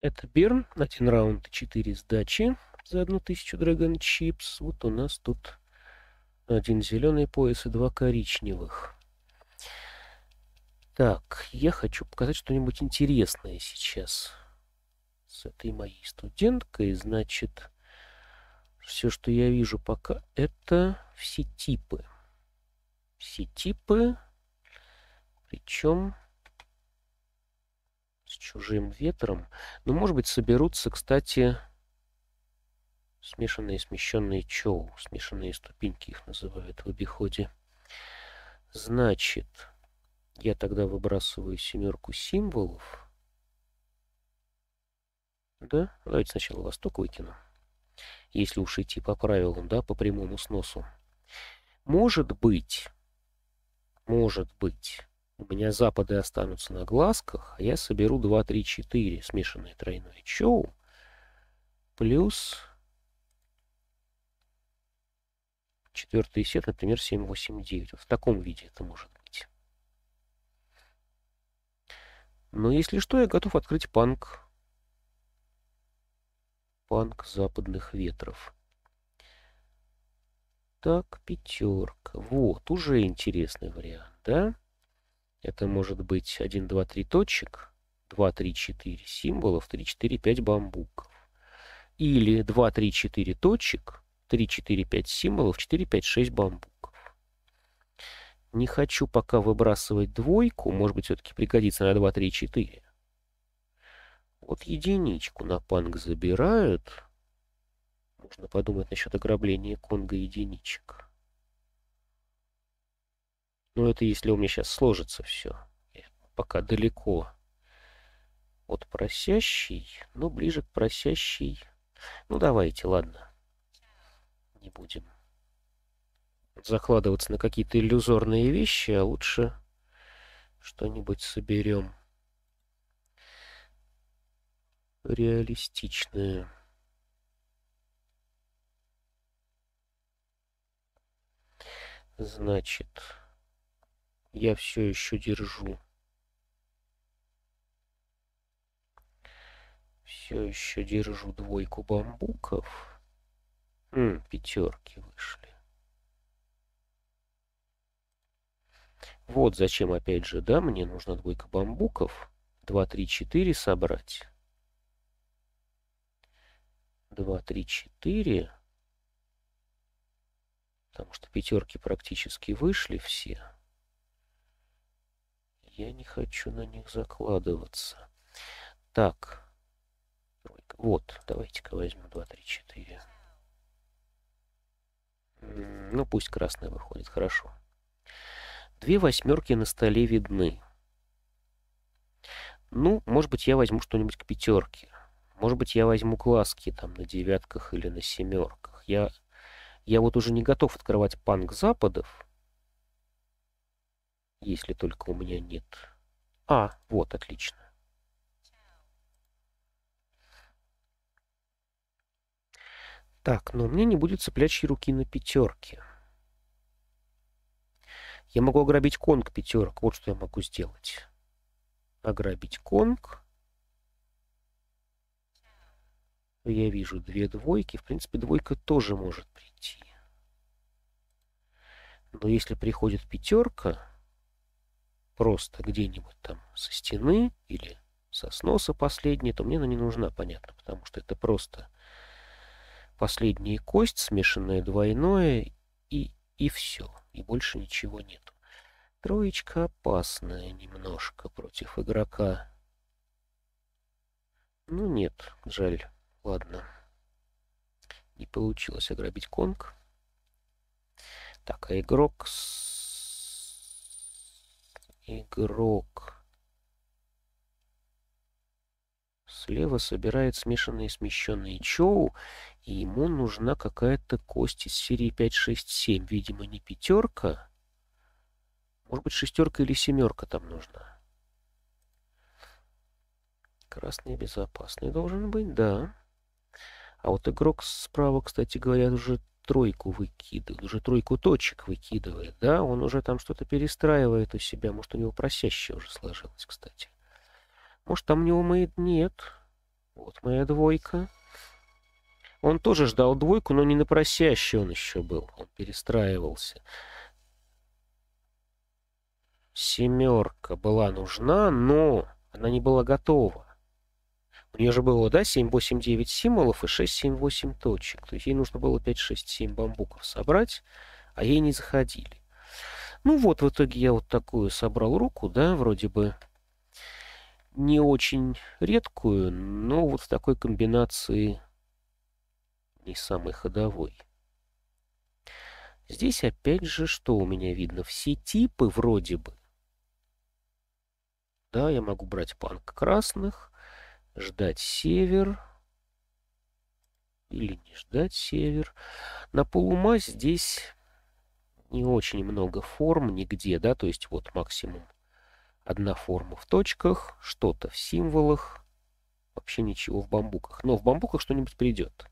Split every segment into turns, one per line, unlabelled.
Это Берн, один раунд и 4 сдачи за 1000 Dragon Chips. Вот у нас тут один зеленый пояс и два коричневых. Так, я хочу показать что-нибудь интересное сейчас с этой моей студенткой. Значит, все, что я вижу пока, это все типы. Все типы, причем чужим ветром. Но, может быть, соберутся, кстати, смешанные смещенные чоу, смешанные ступеньки их называют в обиходе. Значит, я тогда выбрасываю семерку символов. Да, давайте сначала восток выкину. Если уж идти по правилам, да, по прямому сносу. Может быть, может быть, у меня запады останутся на глазках, а я соберу 2, 3, 4 смешанное тройное чоу плюс четвертый сет, например, 7, 8, 9. в таком виде это может быть. Но если что, я готов открыть панк. Панк западных ветров. Так, пятерка. Вот, уже интересный вариант, да? Да. Это может быть 1, 2, 3 точек, 2, 3, 4 символов, 3, 4, 5 бамбуков. Или 2, 3, 4 точек, 3, 4, 5 символов, 4, 5, 6 бамбуков. Не хочу пока выбрасывать двойку, может быть, все-таки пригодится на 2, 3, 4. Вот единичку на панк забирают. Можно подумать насчет ограбления Конга единичек. Но ну, это если у меня сейчас сложится все. пока далеко от просящей, но ближе к просящей. Ну, давайте, ладно. Не будем закладываться на какие-то иллюзорные вещи, а лучше что-нибудь соберем реалистичное. Значит я все еще держу. Все еще держу двойку бамбуков. М, пятерки вышли. Вот зачем, опять же, да, мне нужна двойка бамбуков. 2, 3, 4 собрать. 2, 3, 4. Потому что пятерки практически вышли все. Я не хочу на них закладываться. Так. Тройка. Вот, давайте-ка возьму 2, 3, 4. Ну, пусть красная выходит, хорошо. Две восьмерки на столе видны. Ну, может быть, я возьму что-нибудь к пятерке. Может быть, я возьму класски там на девятках или на семерках. Я, я вот уже не готов открывать панк западов, если только у меня нет... А, вот, отлично. Так, но ну, у меня не будет цеплячьей руки на пятерке. Я могу ограбить конг пятерок. Вот что я могу сделать. Ограбить конг. Я вижу две двойки. В принципе, двойка тоже может прийти. Но если приходит пятерка, просто где-нибудь там со стены или со сноса последней, то мне она не нужна, понятно, потому что это просто последняя кость, смешанная двойное, и, и все, и больше ничего нету. Троечка опасная немножко против игрока. Ну нет, жаль, ладно. Не получилось ограбить конг. Так, а игрок с Игрок. Слева собирает смешанные смещенные Чоу, и ему нужна какая-то кость из серии 5, 6, 7. Видимо, не пятерка. Может быть, шестерка или семерка там нужна. Красный безопасный должен быть, да. А вот игрок справа, кстати говоря, уже тройку выкидывает, уже тройку точек выкидывает, да, он уже там что-то перестраивает у себя, может, у него просящее уже сложилось, кстати. Может, там у него мои... Нет. Вот моя двойка. Он тоже ждал двойку, но не на просящий он еще был. Он перестраивался. Семерка была нужна, но она не была готова. У нее же было, да, 7, 8, 9 символов и 6, 7, 8 точек. То есть ей нужно было 5, 6, 7 бамбуков собрать, а ей не заходили. Ну вот, в итоге я вот такую собрал руку, да, вроде бы не очень редкую, но вот в такой комбинации не самой ходовой. Здесь опять же, что у меня видно? Все типы вроде бы. Да, я могу брать панк красных, ждать север или не ждать север. На полума здесь не очень много форм нигде, да, то есть вот максимум одна форма в точках, что-то в символах, вообще ничего в бамбуках. Но в бамбуках что-нибудь придет.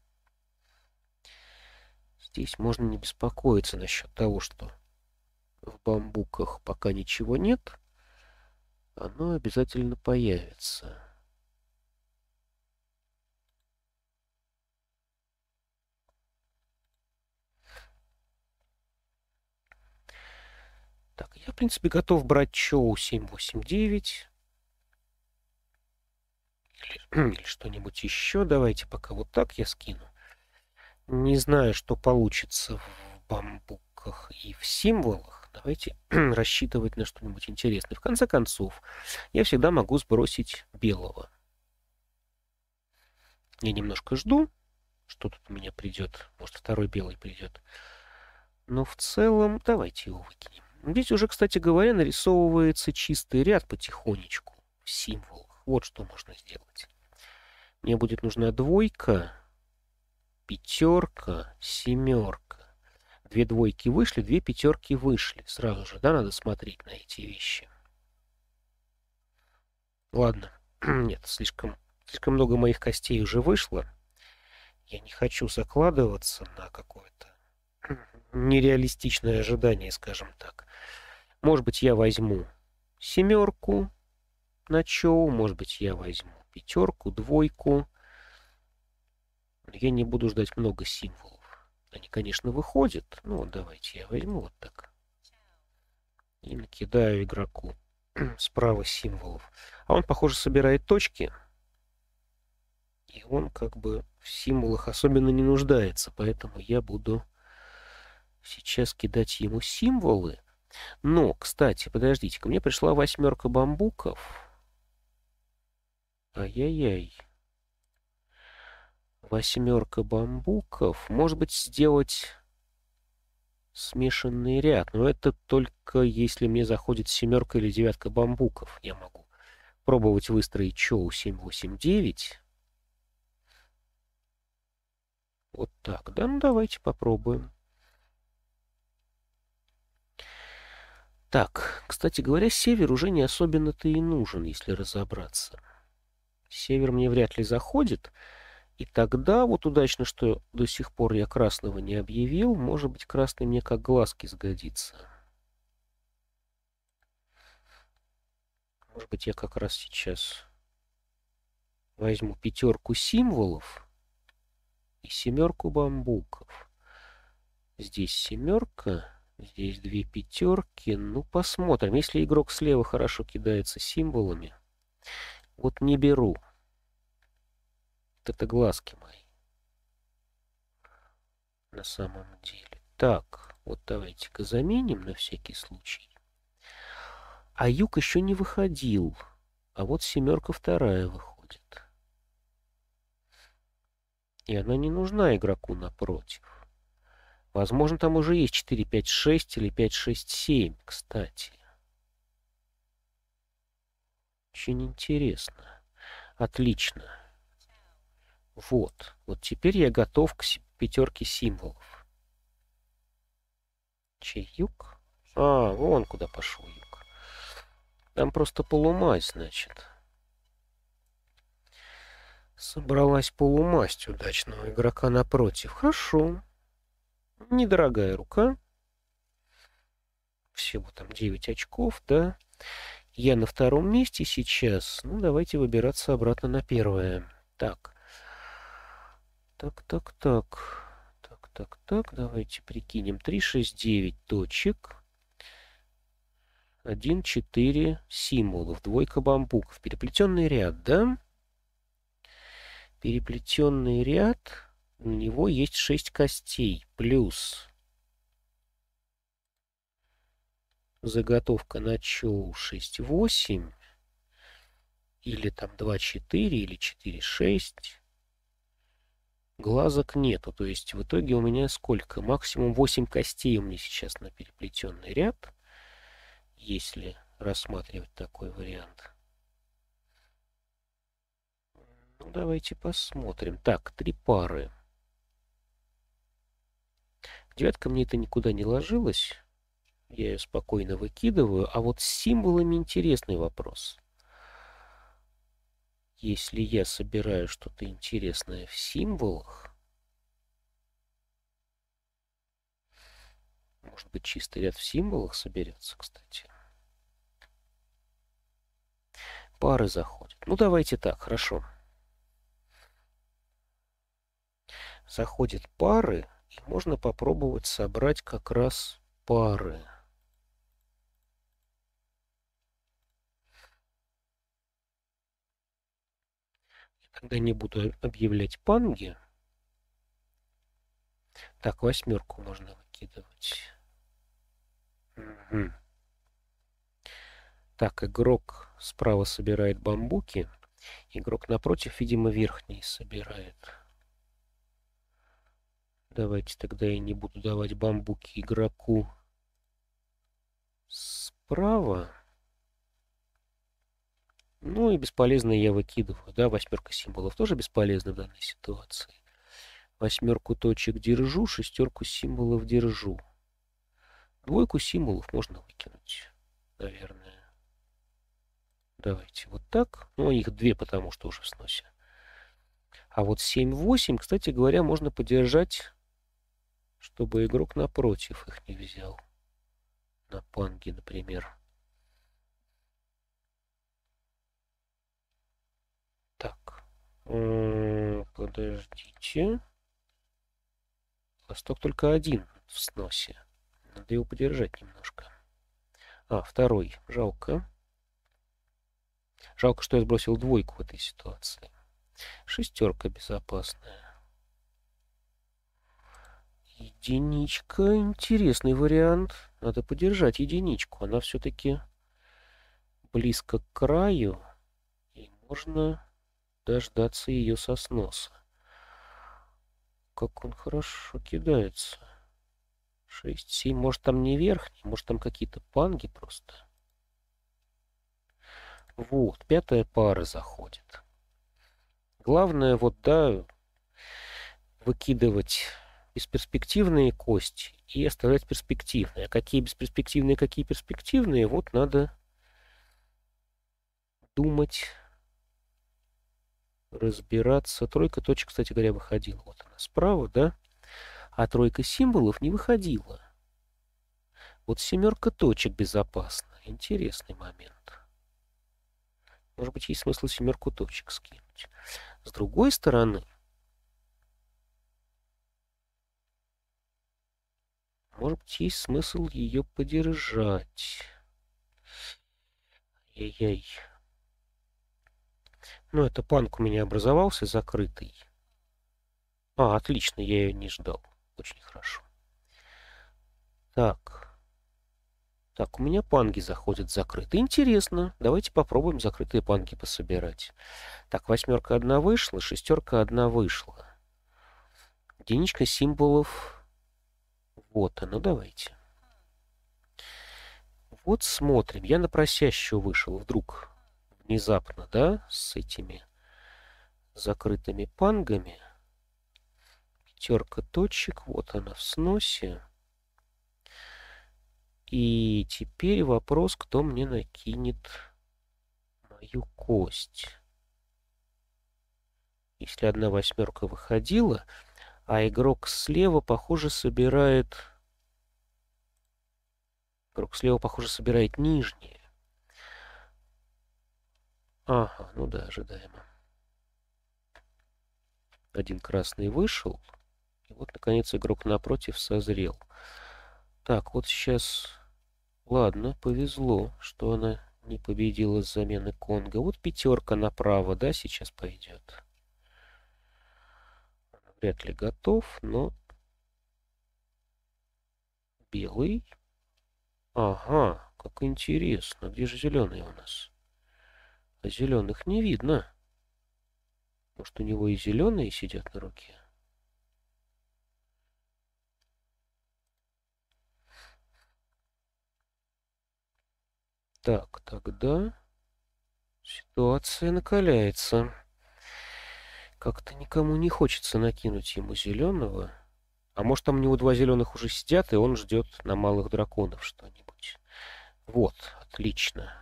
Здесь можно не беспокоиться насчет того, что в бамбуках пока ничего нет. Оно обязательно появится. Я, в принципе, готов брать Чоу 789. Или, или что-нибудь еще. Давайте пока вот так я скину. Не знаю, что получится в бамбуках и в символах. Давайте рассчитывать на что-нибудь интересное. В конце концов, я всегда могу сбросить белого. Я немножко жду, что тут у меня придет. Может, второй белый придет. Но в целом давайте его выкинем. Здесь уже, кстати говоря, нарисовывается чистый ряд потихонечку в символах. Вот что можно сделать. Мне будет нужна двойка, пятерка, семерка. Две двойки вышли, две пятерки вышли. Сразу же, да, надо смотреть на эти вещи. Ладно, нет, слишком, слишком много моих костей уже вышло. Я не хочу закладываться на какое-то нереалистичное ожидание, скажем так. Может быть, я возьму семерку на чоу, может быть, я возьму пятерку, двойку. Я не буду ждать много символов. Они, конечно, выходят. Ну, давайте я возьму вот так. И накидаю игроку справа символов. А он, похоже, собирает точки. И он как бы в символах особенно не нуждается. Поэтому я буду сейчас кидать ему символы. Но, кстати, подождите, ко мне пришла восьмерка бамбуков. Ай-яй-яй. Восьмерка бамбуков. Может быть, сделать смешанный ряд. Но это только если мне заходит семерка или девятка бамбуков. Я могу пробовать выстроить чоу 789. Вот так. Да, ну давайте попробуем. Так, кстати говоря, север уже не особенно-то и нужен, если разобраться. Север мне вряд ли заходит, и тогда, вот удачно, что до сих пор я красного не объявил, может быть, красный мне как глазки сгодится. Может быть, я как раз сейчас возьму пятерку символов и семерку бамбуков. Здесь семерка, Здесь две пятерки. Ну, посмотрим. Если игрок слева хорошо кидается символами, вот не беру. Вот это глазки мои. На самом деле. Так, вот давайте-ка заменим на всякий случай. А юг еще не выходил. А вот семерка вторая выходит. И она не нужна игроку напротив. Возможно, там уже есть 456 или 567, кстати. Очень интересно. Отлично. Вот. Вот теперь я готов к пятерке символов. Чей юг? А, вон куда пошел юг. Там просто полумазь, значит. Собралась полумасть удачного игрока напротив. Хорошо. Недорогая рука. Всего там 9 очков, да. Я на втором месте сейчас. Ну, давайте выбираться обратно на первое. Так. Так, так, так. Так, так, так. Давайте прикинем. 3, 6, 9 точек. 1, 4 символов. Двойка бамбуков. Переплетенный ряд, да? Переплетенный ряд. У него есть 6 костей. Плюс заготовка на чоу 6-8. Или там 2-4, или 4-6. Глазок нету. То есть в итоге у меня сколько? Максимум 8 костей у меня сейчас на переплетенный ряд. Если рассматривать такой вариант. Ну, давайте посмотрим. Так, три пары. Девятка мне это никуда не ложилась, я ее спокойно выкидываю, а вот с символами интересный вопрос. Если я собираю что-то интересное в символах, может быть чистый ряд в символах соберется, кстати. Пары заходят. Ну давайте так, хорошо. Заходят пары можно попробовать собрать как раз пары. Когда не буду объявлять панги. Так, восьмерку можно выкидывать. Угу. Так, игрок справа собирает бамбуки. Игрок напротив, видимо, верхний собирает. Давайте тогда я не буду давать бамбуки игроку справа. Ну и бесполезно я выкидываю, да, восьмерка символов тоже бесполезна в данной ситуации. Восьмерку точек держу, шестерку символов держу. Двойку символов можно выкинуть, наверное. Давайте вот так. Ну, их две, потому что уже в сносе. А вот 7-8, кстати говоря, можно подержать чтобы игрок напротив их не взял. На панге, например. Так. Подождите. Восток только один в сносе. Надо его подержать немножко. А, второй. Жалко. Жалко, что я сбросил двойку в этой ситуации. Шестерка безопасная. Единичка — интересный вариант. Надо подержать единичку. Она все-таки близко к краю, и можно дождаться ее со сноса. Как он хорошо кидается. 6, 7. Может, там не верхний, может, там какие-то панги просто. Вот, пятая пара заходит. Главное, вот, да, выкидывать бесперспективные кости и оставлять перспективные. А какие бесперспективные, а какие перспективные, вот надо думать, разбираться. Тройка точек, кстати говоря, выходила. Вот она справа, да? А тройка символов не выходила. Вот семерка точек безопасна. Интересный момент. Может быть, есть смысл семерку точек скинуть. С другой стороны, Может быть, есть смысл ее подержать. ей яй. Ну, это панк у меня образовался закрытый. А, отлично, я ее не ждал. Очень хорошо. Так. Так, у меня панги заходят закрыты. Интересно. Давайте попробуем закрытые панги пособирать. Так, восьмерка одна вышла, шестерка одна вышла. Единичка символов вот, Ну, давайте. Вот смотрим. Я на просящую вышел вдруг. Внезапно, да, с этими закрытыми пангами. Пятерка точек. Вот она в сносе. И теперь вопрос, кто мне накинет мою кость. Если одна восьмерка выходила, а игрок слева, похоже, собирает... Игрок слева, похоже, собирает нижние. Ага, ну да, ожидаемо. Один красный вышел. И вот, наконец, игрок напротив созрел. Так, вот сейчас... Ладно, повезло, что она не победила с замены Конга. Вот пятерка направо, да, сейчас пойдет вряд ли готов, но белый. Ага, как интересно. Где же зеленый у нас? А зеленых не видно. Может, у него и зеленые сидят на руке? Так, тогда ситуация накаляется. Как-то никому не хочется накинуть ему зеленого. А может, там у него два зеленых уже сидят, и он ждет на малых драконов что-нибудь. Вот, отлично.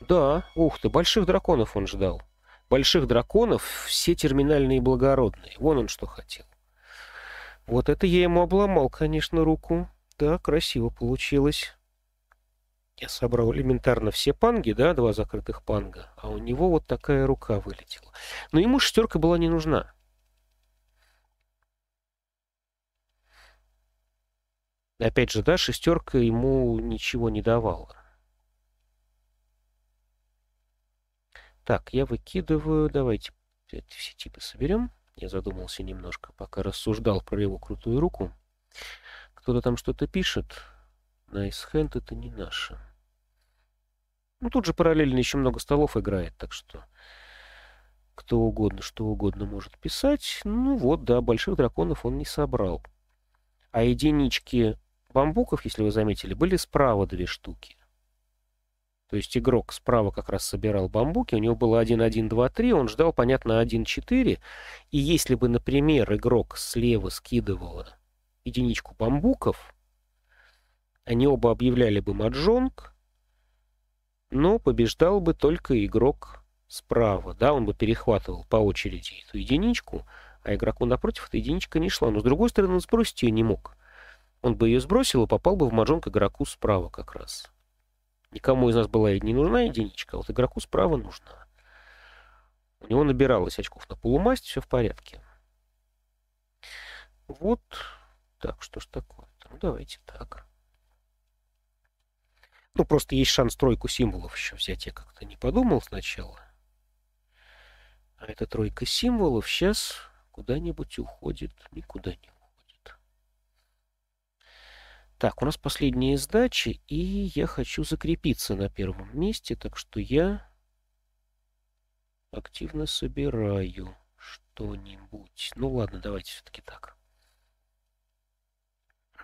Да, ух ты, больших драконов он ждал. Больших драконов все терминальные и благородные. Вон он что хотел. Вот это я ему обломал, конечно, руку. Да, красиво получилось. Я собрал элементарно все панги, да, два закрытых панга, а у него вот такая рука вылетела. Но ему шестерка была не нужна. Опять же, да, шестерка ему ничего не давала. Так, я выкидываю, давайте эти все типы соберем. Я задумался немножко, пока рассуждал про его крутую руку. Кто-то там что-то пишет. Nice hand, это не наше. Ну, тут же параллельно еще много столов играет, так что кто угодно, что угодно может писать. Ну вот, да, больших драконов он не собрал. А единички бамбуков, если вы заметили, были справа две штуки. То есть игрок справа как раз собирал бамбуки, у него было 1, 1, 2, 3, он ждал, понятно, 1, 4. И если бы, например, игрок слева скидывал единичку бамбуков, они оба объявляли бы маджонг, но побеждал бы только игрок справа, да, он бы перехватывал по очереди эту единичку, а игроку напротив эта единичка не шла, но с другой стороны он сбросить ее не мог. Он бы ее сбросил и попал бы в маджон к игроку справа как раз. Никому из нас была не нужна единичка, а вот игроку справа нужна. У него набиралось очков на полумасть, все в порядке. Вот так, что ж такое? -то? Ну, давайте так. Ну, просто есть шанс тройку символов еще взять. Я как-то не подумал сначала. А эта тройка символов сейчас куда-нибудь уходит. Никуда не уходит. Так, у нас последние сдачи, и я хочу закрепиться на первом месте, так что я активно собираю что-нибудь. Ну ладно, давайте все-таки так.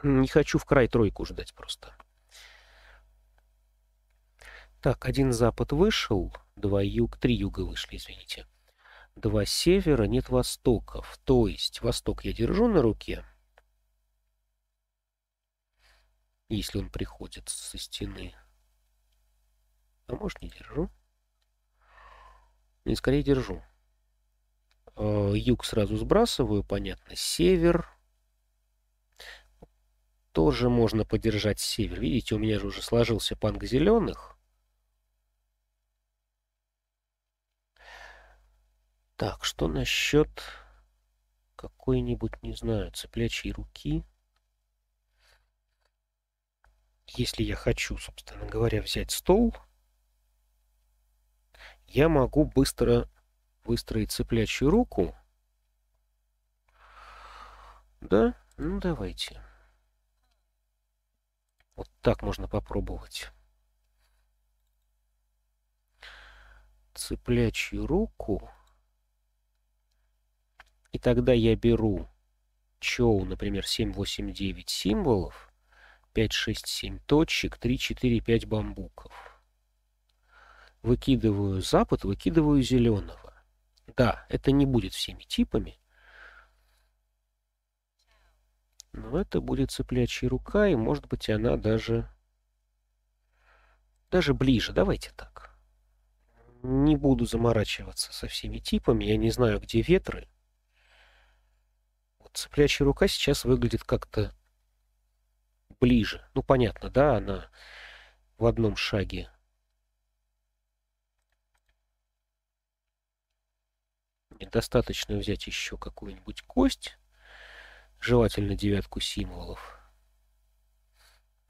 Не хочу в край тройку ждать просто. Так, один запад вышел, два юг, три юга вышли, извините. Два севера, нет востоков. То есть восток я держу на руке, если он приходит со стены. А может не держу? не скорее держу. А, юг сразу сбрасываю, понятно. Север. Тоже можно подержать север. Видите, у меня же уже сложился панк зеленых. Так, что насчет какой-нибудь, не знаю, цеплячей руки? Если я хочу, собственно говоря, взять стол, я могу быстро выстроить цеплячую руку. Да? Ну, давайте. Вот так можно попробовать. Цеплячью руку и тогда я беру Чоу, например, 789 символов, 5, 6, 7 точек, 3, 4, 5 бамбуков. Выкидываю запад, выкидываю зеленого. Да, это не будет всеми типами, но это будет цыплячья рука, и, может быть, она даже... Даже ближе, давайте так. Не буду заморачиваться со всеми типами, я не знаю, где ветры цыплячья рука сейчас выглядит как-то ближе. Ну, понятно, да, она в одном шаге. Достаточно взять еще какую-нибудь кость, желательно девятку символов,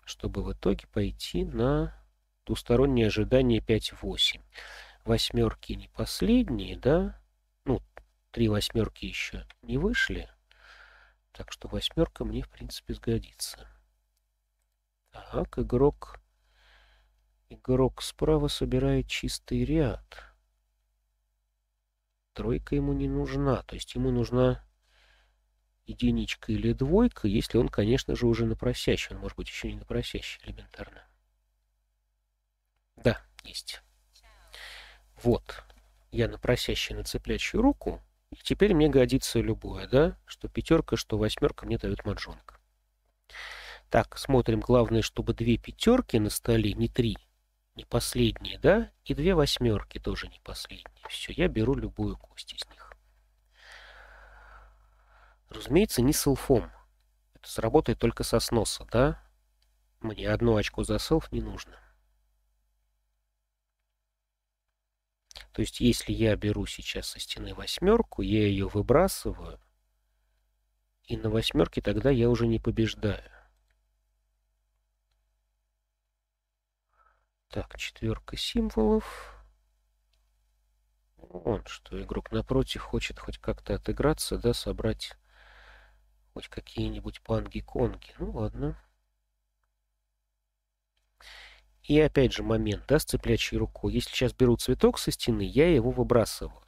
чтобы в итоге пойти на двустороннее ожидание 5-8. Восьмерки не последние, да? Ну, три восьмерки еще не вышли. Так что восьмерка мне, в принципе, сгодится. Так, игрок... Игрок справа собирает чистый ряд. Тройка ему не нужна. То есть ему нужна единичка или двойка, если он, конечно же, уже напросящий. Он может быть еще не напросящий, элементарно. Да, есть. Вот. Я на просящий руку и теперь мне годится любое, да? Что пятерка, что восьмерка мне дают маджонг. Так, смотрим. Главное, чтобы две пятерки на столе, не три, не последние, да? И две восьмерки тоже не последние. Все, я беру любую кость из них. Разумеется, не с Это сработает только со сноса, да? Мне одно очко за селф не нужно. То есть, если я беру сейчас со стены восьмерку, я ее выбрасываю, и на восьмерке тогда я уже не побеждаю. Так, четверка символов. Он, что игрок напротив хочет хоть как-то отыграться, да, собрать хоть какие-нибудь панги-конги. Ну ладно. И опять же момент, да, с цеплячей рукой. Если сейчас беру цветок со стены, я его выбрасываю.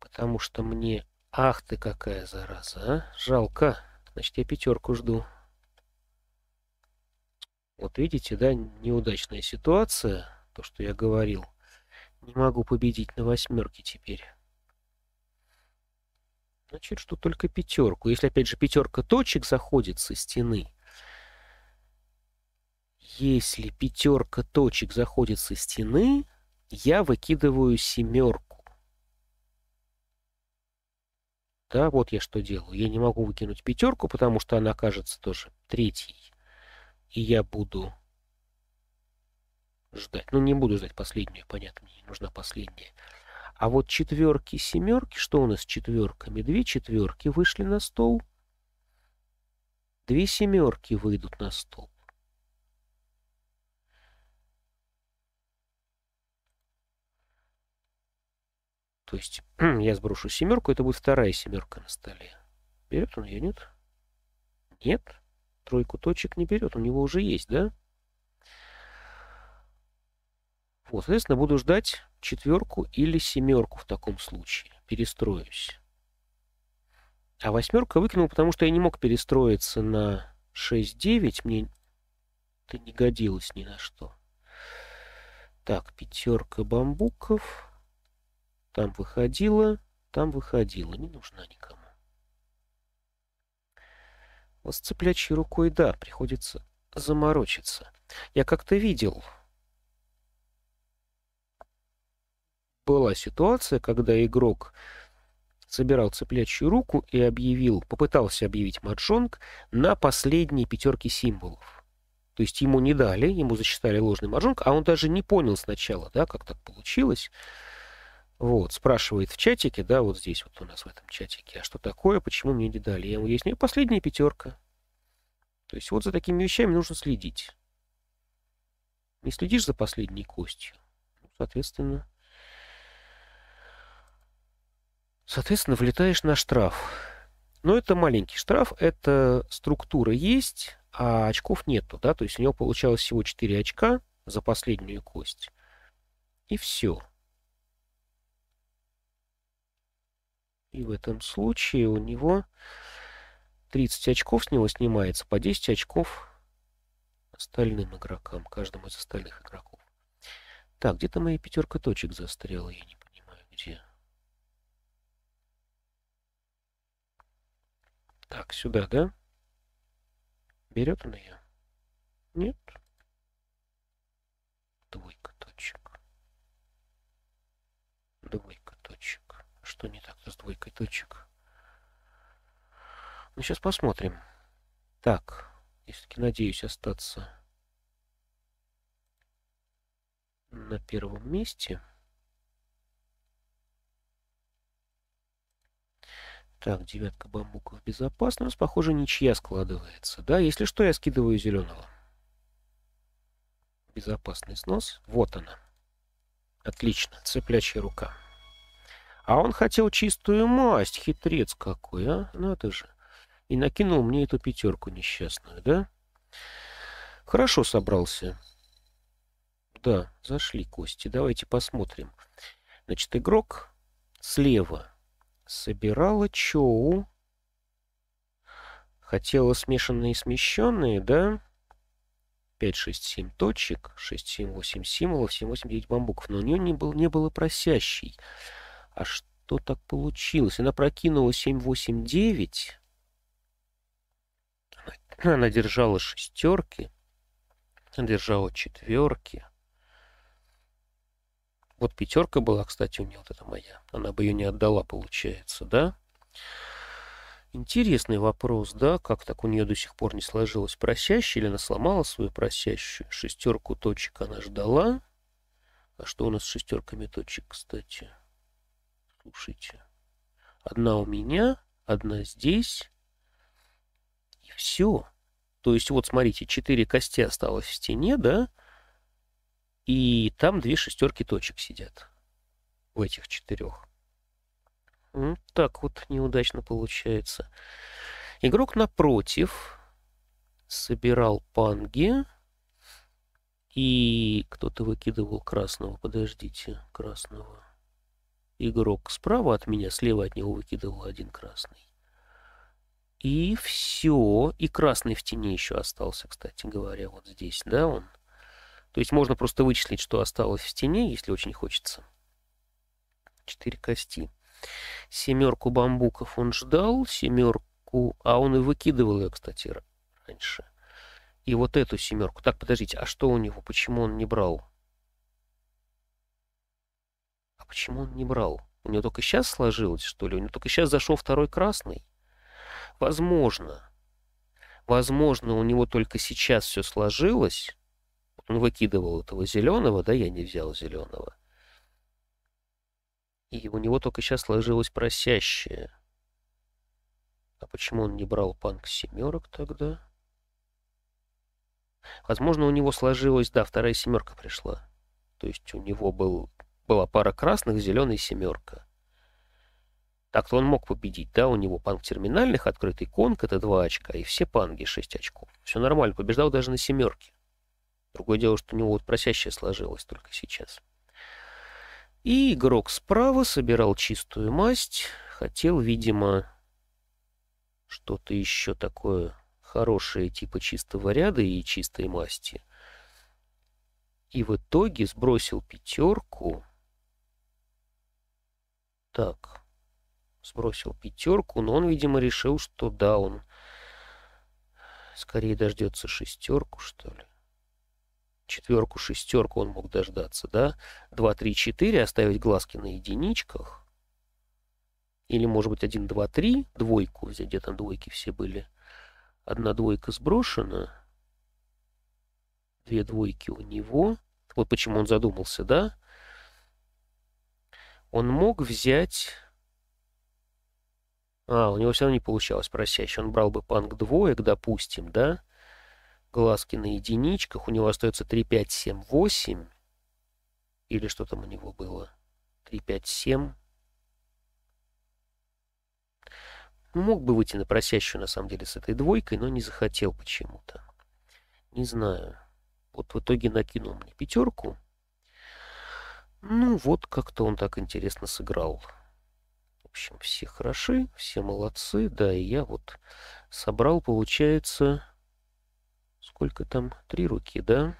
Потому что мне... Ах ты какая зараза, а? Жалко. Значит, я пятерку жду. Вот видите, да, неудачная ситуация, то, что я говорил. Не могу победить на восьмерке теперь. Значит, что только пятерку. Если, опять же, пятерка точек заходит со стены, если пятерка точек заходит со стены, я выкидываю семерку. Да, вот я что делаю. Я не могу выкинуть пятерку, потому что она окажется тоже третьей. И я буду ждать. Ну, не буду ждать последнюю, понятно, мне не нужна последняя. А вот четверки, семерки, что у нас с четверками? Две четверки вышли на стол, две семерки выйдут на стол. То есть я сброшу семерку, это будет вторая семерка на столе. Берет он ее, нет? Нет. Тройку точек не берет, у него уже есть, да? Вот, соответственно, буду ждать четверку или семерку в таком случае. Перестроюсь. А восьмерка выкинул, потому что я не мог перестроиться на 6-9. Мне это не годилось ни на что. Так, пятерка бамбуков. Там выходила, там выходила, не нужна никому. С цеплячей рукой, да, приходится заморочиться. Я как-то видел. Была ситуация, когда игрок собирал цеплячью руку и объявил, попытался объявить маджонг на последние пятерки символов. То есть ему не дали, ему засчитали ложный маджонг, а он даже не понял сначала, да, как так получилось. Вот, спрашивает в чатике, да, вот здесь вот у нас в этом чатике, а что такое, почему мне не дали? Я ему объясню, последняя пятерка. То есть вот за такими вещами нужно следить. Не следишь за последней костью, ну, соответственно, соответственно, влетаешь на штраф. Но это маленький штраф, это структура есть, а очков нету, да, то есть у него получалось всего 4 очка за последнюю кость. И все. И в этом случае у него 30 очков с него снимается, по 10 очков остальным игрокам, каждому из остальных игроков. Так, где-то моя пятерка точек застряла, я не понимаю, где. Так, сюда, да? Берет он ее? Нет. Двойка точек. Двойка. Что не так-то с двойкой точек? Ну, сейчас посмотрим. Так, я все-таки надеюсь остаться на первом месте. Так, девятка бамбуков безопасна. У нас, похоже, ничья складывается. Да, если что, я скидываю зеленого. Безопасный снос. Вот она. Отлично. Цеплячья рука. А он хотел чистую масть, хитрец какой, а? Надо ну, же. И накинул мне эту пятерку несчастную, да? Хорошо собрался. Да, зашли кости. Давайте посмотрим. Значит, игрок слева собирала Чоу. Хотела смешанные и смещенные, да? 5, 6, 7 точек, 6, 7, 8 символов, 7, 8, 9 бамбуков. Но у нее не, был, не было просящей. А что так получилось? Она прокинула 7, 8, 9. Она держала шестерки. Она держала четверки. Вот пятерка была, кстати, у нее вот эта моя. Она бы ее не отдала, получается, да? Интересный вопрос, да? Как так у нее до сих пор не сложилось просящая или она сломала свою просящую? Шестерку точек она ждала. А что у нас с шестерками точек, кстати? Слушайте, одна у меня, одна здесь, и все. То есть вот, смотрите, 4 кости осталось в стене, да, и там две шестерки точек сидят в этих четырех. Вот ну, так вот неудачно получается. Игрок напротив собирал панги. И кто-то выкидывал красного. Подождите, красного игрок справа от меня, слева от него выкидывал один красный. И все. И красный в тени еще остался, кстати говоря, вот здесь, да, он. То есть можно просто вычислить, что осталось в тени, если очень хочется. Четыре кости. Семерку бамбуков он ждал, семерку... А он и выкидывал ее, кстати, раньше. И вот эту семерку. Так, подождите, а что у него? Почему он не брал? Почему он не брал? У него только сейчас сложилось, что ли? У него только сейчас зашел второй красный? Возможно. Возможно, у него только сейчас все сложилось. Он выкидывал этого зеленого, да, я не взял зеленого. И у него только сейчас сложилось просящее. А почему он не брал панк семерок тогда? Возможно, у него сложилось, да, вторая семерка пришла. То есть у него был была пара красных, зеленая семерка. Так-то он мог победить, да, у него панк терминальных, открытый конг — это два очка, и все панги 6 очков. Все нормально, побеждал даже на семерке. Другое дело, что у него вот просящее сложилось только сейчас. И игрок справа собирал чистую масть, хотел, видимо, что-то еще такое хорошее, типа чистого ряда и чистой масти. И в итоге сбросил пятерку, так, сбросил пятерку, но он, видимо, решил, что да, он скорее дождется шестерку, что ли. Четверку, шестерку он мог дождаться, да? Два, три, четыре оставить глазки на единичках. Или, может быть, один, два, три, двойку взять, где там двойки все были. Одна двойка сброшена, две двойки у него. Вот почему он задумался, да? Он мог взять... А, у него все равно не получалось просящий. Он брал бы панк двоек, допустим, да? Глазки на единичках. У него остается 3, 5, 7, 8. Или что там у него было? 3, 5, 7. Мог бы выйти на просящую, на самом деле, с этой двойкой, но не захотел почему-то. Не знаю. Вот в итоге накинул мне пятерку. Ну, вот как-то он так интересно сыграл. В общем, все хороши, все молодцы. Да, и я вот собрал, получается, сколько там? Три руки, да?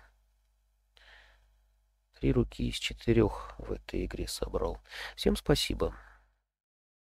Три руки из четырех в этой игре собрал. Всем спасибо.